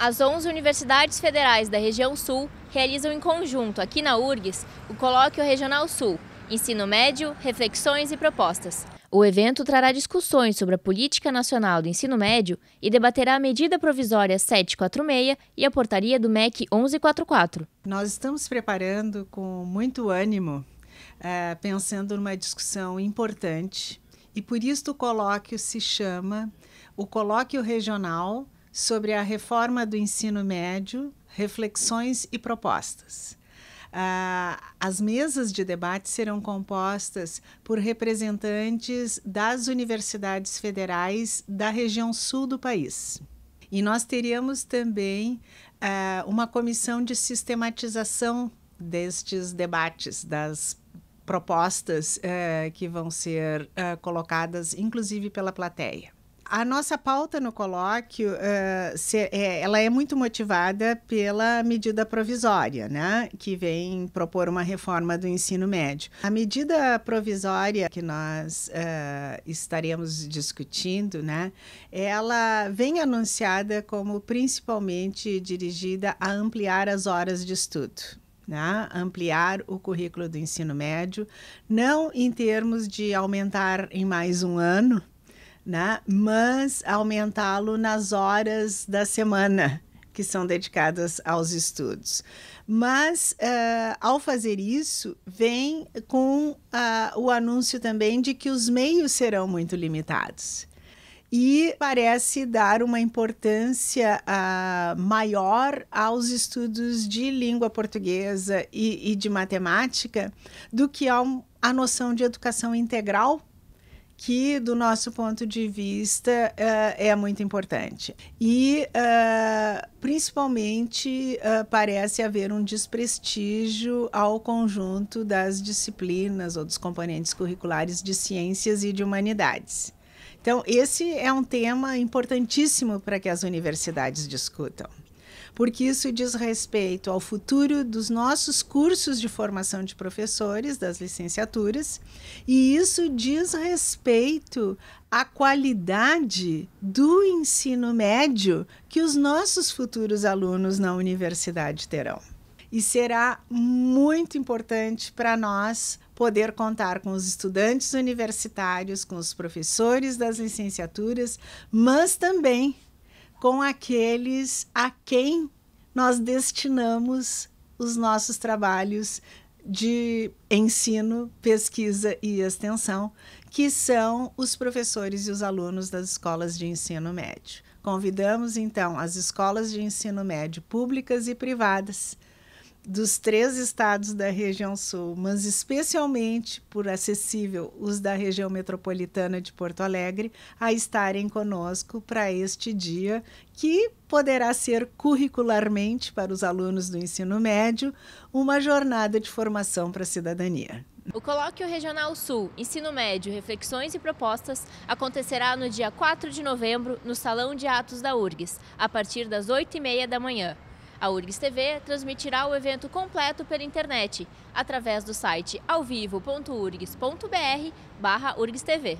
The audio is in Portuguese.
As 11 universidades federais da região sul realizam em conjunto, aqui na URGS, o Colóquio Regional Sul, Ensino Médio, Reflexões e Propostas. O evento trará discussões sobre a Política Nacional do Ensino Médio e debaterá a Medida Provisória 746 e a Portaria do MEC 1144. Nós estamos preparando com muito ânimo, é, pensando numa discussão importante, e por isso o colóquio se chama o Colóquio Regional sobre a reforma do ensino médio, reflexões e propostas. Uh, as mesas de debate serão compostas por representantes das universidades federais da região sul do país. E nós teríamos também uh, uma comissão de sistematização destes debates, das propostas uh, que vão ser eh, colocadas, inclusive pela plateia. A nossa pauta no colóquio, uh, se, é, ela é muito motivada pela medida provisória, né, que vem propor uma reforma do ensino médio. A medida provisória que nós uh, estaremos discutindo, né, ela vem anunciada como principalmente dirigida a ampliar as horas de estudo. Né? ampliar o currículo do ensino médio, não em termos de aumentar em mais um ano, né? mas aumentá-lo nas horas da semana que são dedicadas aos estudos. Mas, uh, ao fazer isso, vem com uh, o anúncio também de que os meios serão muito limitados. E parece dar uma importância uh, maior aos estudos de língua portuguesa e, e de matemática do que à noção de educação integral que, do nosso ponto de vista, eh, é muito importante. E, eh, principalmente, eh, parece haver um desprestígio ao conjunto das disciplinas ou dos componentes curriculares de ciências e de humanidades. Então, esse é um tema importantíssimo para que as universidades discutam porque isso diz respeito ao futuro dos nossos cursos de formação de professores, das licenciaturas, e isso diz respeito à qualidade do ensino médio que os nossos futuros alunos na universidade terão. E será muito importante para nós poder contar com os estudantes universitários, com os professores das licenciaturas, mas também com aqueles a quem nós destinamos os nossos trabalhos de ensino, pesquisa e extensão, que são os professores e os alunos das escolas de ensino médio. Convidamos então as escolas de ensino médio públicas e privadas dos três estados da região sul, mas especialmente por acessível os da região metropolitana de Porto Alegre, a estarem conosco para este dia, que poderá ser curricularmente para os alunos do ensino médio uma jornada de formação para a cidadania. O Colóquio Regional Sul, Ensino Médio, Reflexões e Propostas acontecerá no dia 4 de novembro no Salão de Atos da URGS, a partir das 8h30 da manhã. A URGS TV transmitirá o evento completo pela internet, através do site alvivo.urgs.br barra URGS TV.